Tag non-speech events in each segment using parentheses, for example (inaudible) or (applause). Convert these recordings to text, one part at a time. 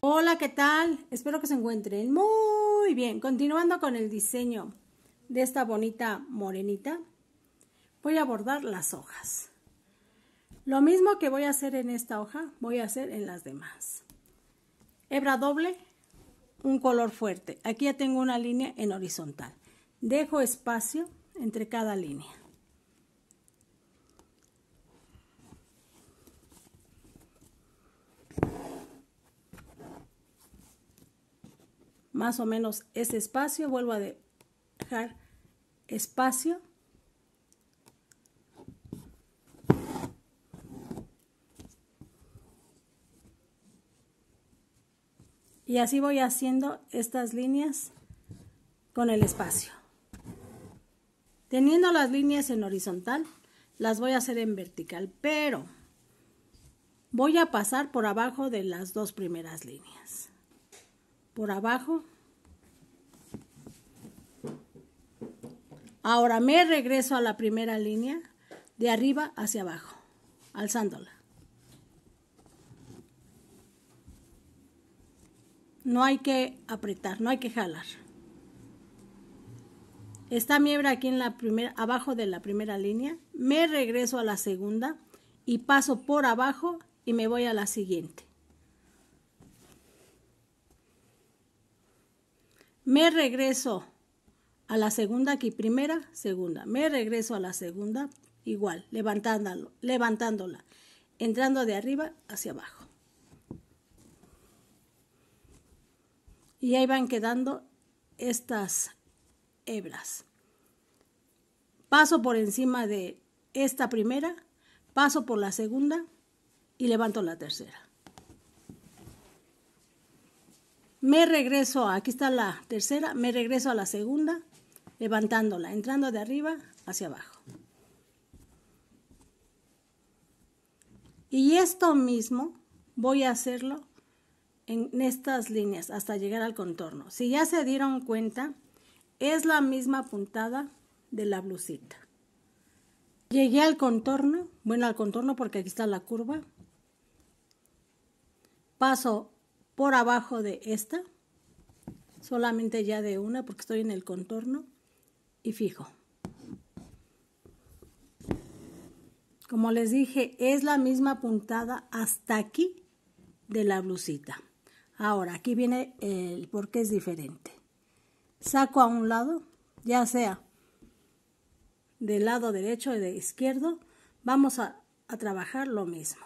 Hola, ¿qué tal? Espero que se encuentren muy bien. Continuando con el diseño de esta bonita morenita, voy a bordar las hojas. Lo mismo que voy a hacer en esta hoja, voy a hacer en las demás. Hebra doble, un color fuerte. Aquí ya tengo una línea en horizontal. Dejo espacio entre cada línea. Más o menos ese espacio, vuelvo a dejar espacio Y así voy haciendo estas líneas con el espacio. Teniendo las líneas en horizontal, las voy a hacer en vertical, pero voy a pasar por abajo de las dos primeras líneas. Por abajo. Ahora me regreso a la primera línea, de arriba hacia abajo, alzándola. No hay que apretar, no hay que jalar. Esta miebra aquí en la primera, abajo de la primera línea, me regreso a la segunda y paso por abajo y me voy a la siguiente. Me regreso a la segunda, aquí primera, segunda. Me regreso a la segunda, igual, levantándola entrando de arriba hacia abajo. y ahí van quedando estas hebras. Paso por encima de esta primera, paso por la segunda y levanto la tercera. Me regreso, aquí está la tercera, me regreso a la segunda, levantándola, entrando de arriba hacia abajo. Y esto mismo voy a hacerlo en estas líneas hasta llegar al contorno. Si ya se dieron cuenta, es la misma puntada de la blusita. Llegué al contorno, bueno al contorno porque aquí está la curva. Paso por abajo de esta, solamente ya de una porque estoy en el contorno y fijo. Como les dije, es la misma puntada hasta aquí de la blusita. Ahora, aquí viene el por qué es diferente. Saco a un lado, ya sea del lado derecho o de izquierdo, vamos a, a trabajar lo mismo.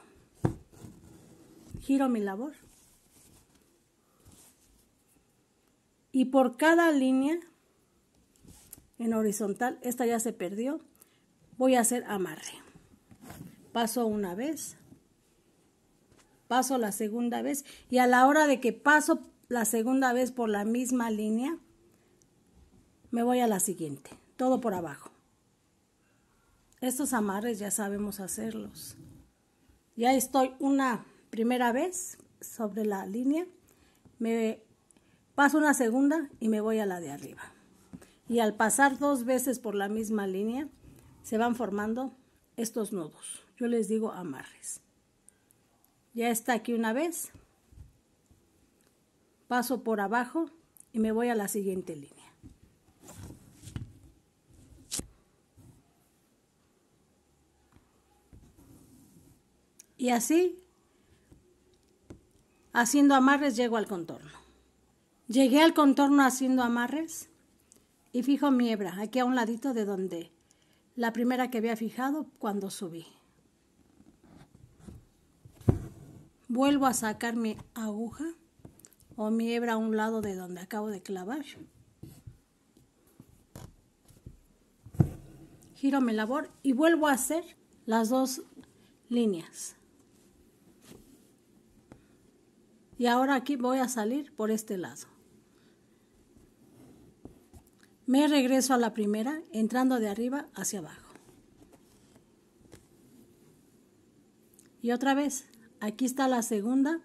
Giro mi labor. Y por cada línea en horizontal, esta ya se perdió, voy a hacer amarre. Paso una vez, paso la segunda vez y a la hora de que paso la segunda vez por la misma línea, me voy a la siguiente, todo por abajo. Estos amarres ya sabemos hacerlos. Ya estoy una primera vez sobre la línea, me paso una segunda y me voy a la de arriba. Y al pasar dos veces por la misma línea, se van formando estos nudos. Yo les digo amarres. Ya está aquí una vez. Paso por abajo y me voy a la siguiente línea. Y así, haciendo amarres, llego al contorno. Llegué al contorno haciendo amarres y fijo mi hebra aquí a un ladito de donde la primera que había fijado cuando subí. Vuelvo a sacar mi aguja o mi hebra a un lado de donde acabo de clavar. Giro mi labor y vuelvo a hacer las dos líneas. Y ahora aquí voy a salir por este lado. Me regreso a la primera, entrando de arriba hacia abajo. Y otra vez, Aquí está la segunda.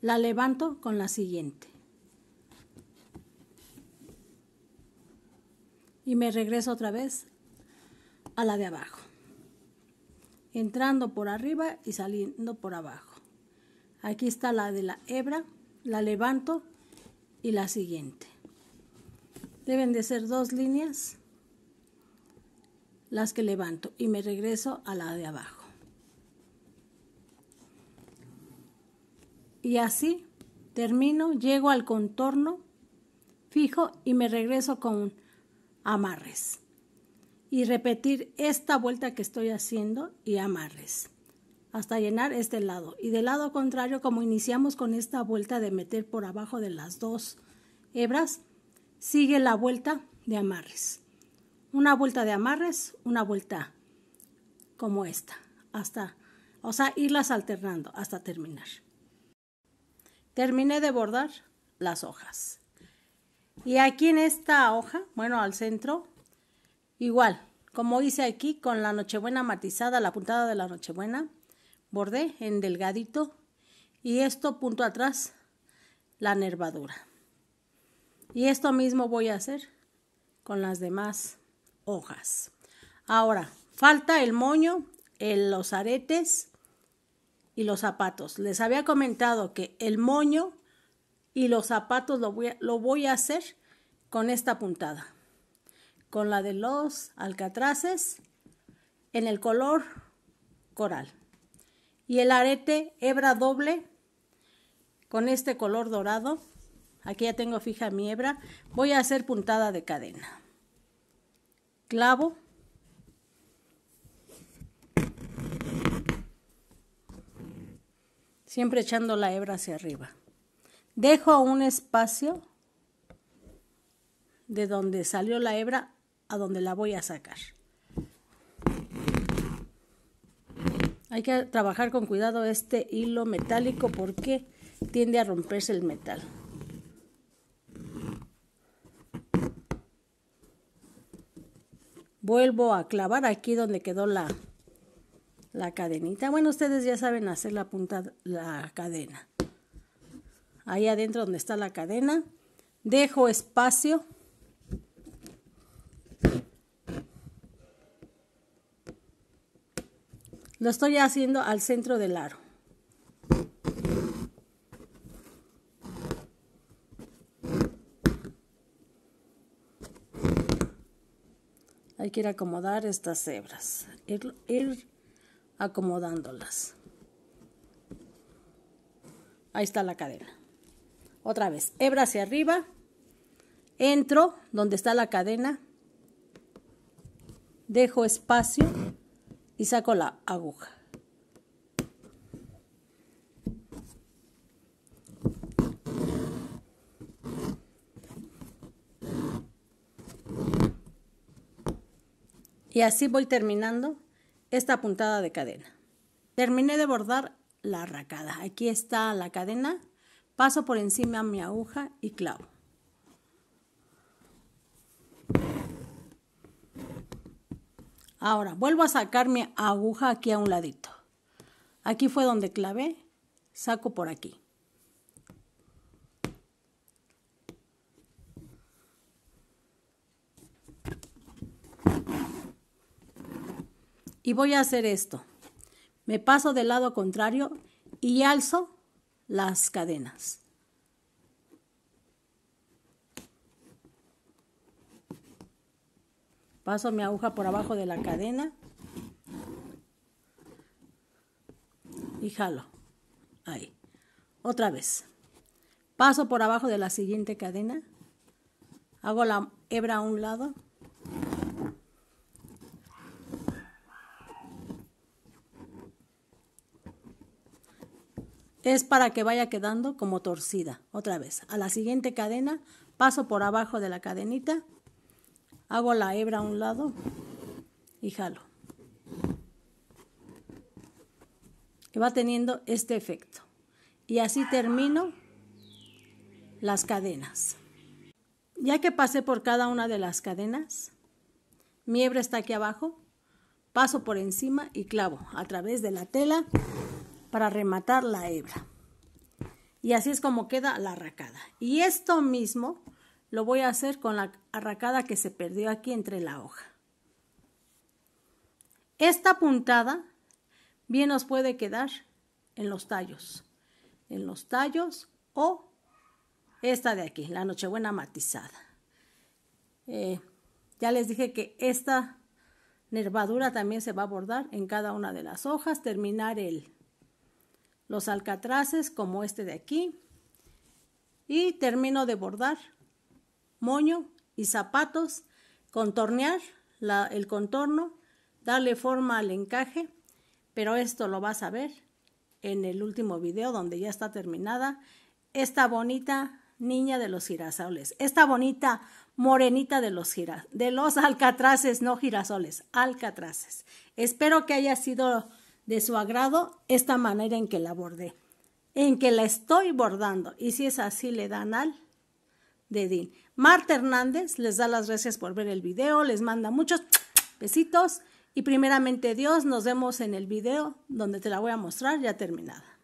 La levanto con la siguiente. Y me regreso otra vez a la de abajo. Entrando por arriba y saliendo por abajo. Aquí está la de la hebra. La levanto y la siguiente. Deben de ser dos líneas las que levanto y me regreso a la de abajo. Y así termino, llego al contorno fijo y me regreso con amarres. Y repetir esta vuelta que estoy haciendo y amarres hasta llenar este lado. Y del lado contrario, como iniciamos con esta vuelta de meter por abajo de las dos hebras, sigue la vuelta de amarres. Una vuelta de amarres, una vuelta como esta, hasta, o sea, irlas alternando hasta terminar terminé de bordar las hojas. Y aquí en esta hoja, bueno, al centro, igual, como hice aquí con la nochebuena matizada, la puntada de la nochebuena, bordé en delgadito y esto punto atrás la nervadura. Y esto mismo voy a hacer con las demás hojas. Ahora, falta el moño, los aretes y los zapatos. Les había comentado que el moño y los zapatos lo voy, a, hacer con esta puntada. Con la de los alcatraces en el color coral. Y el arete hebra doble con este color dorado. Aquí ya tengo fija mi hebra. Voy a hacer puntada de cadena. Clavo. siempre echando la hebra hacia arriba. Dejo un espacio de donde salió la hebra a donde la voy a sacar. Hay que trabajar con cuidado este hilo metálico porque tiende a romperse el metal. Vuelvo a clavar aquí donde quedó la, la cadenita. Bueno, ustedes ya saben hacer la punta, la cadena. Ahí adentro donde está la cadena, dejo espacio. Lo estoy haciendo al centro del aro. Hay que ir a acomodar estas hebras acomodándolas. Ahí está la cadena. Otra vez, hebra hacia arriba, entro donde está la cadena, dejo espacio y saco la aguja. Y así voy terminando esta puntada de cadena. Terminé de bordar la arracada. Aquí está la cadena. Paso por encima mi aguja y clavo. Ahora vuelvo a sacar mi aguja aquí a un ladito. Aquí fue donde clavé, saco por aquí. y voy a hacer esto. Me paso del lado contrario y alzo las cadenas. Paso mi aguja por abajo de la cadena y jalo. Ahí. Otra vez. Paso por abajo de la siguiente cadena. Hago la hebra a un lado es para que vaya quedando como torcida. Otra vez, a la siguiente cadena paso por abajo de la cadenita, hago la hebra a un lado y jalo. Que va teniendo este efecto. Y así termino las cadenas. Ya que pasé por cada una de las cadenas, mi hebra está aquí abajo, paso por encima y clavo a través de la tela para rematar la hebra. Y así es como queda la arracada. Y esto mismo lo voy a hacer con la arracada que se perdió aquí entre la hoja. Esta puntada bien nos puede quedar en los tallos, en los tallos o esta de aquí, la nochebuena matizada. Eh, ya les dije que esta nervadura también se va a bordar en cada una de las hojas, terminar el, los alcatraces como este de aquí. Y termino de bordar moño y zapatos, contornear el contorno, darle forma al encaje, pero esto lo vas a ver en el último video donde ya está terminada esta bonita niña de los girasoles, esta bonita morenita de los giras, de los alcatraces, no girasoles, alcatraces. Espero que haya sido de su agrado esta manera en que la bordé, en que la estoy bordando. Y si es así, le dan al dedín. Marta Hernández les da las gracias por ver el video, les manda muchos (tsk) besitos y primeramente Dios, nos vemos en el video donde te la voy a mostrar ya terminada.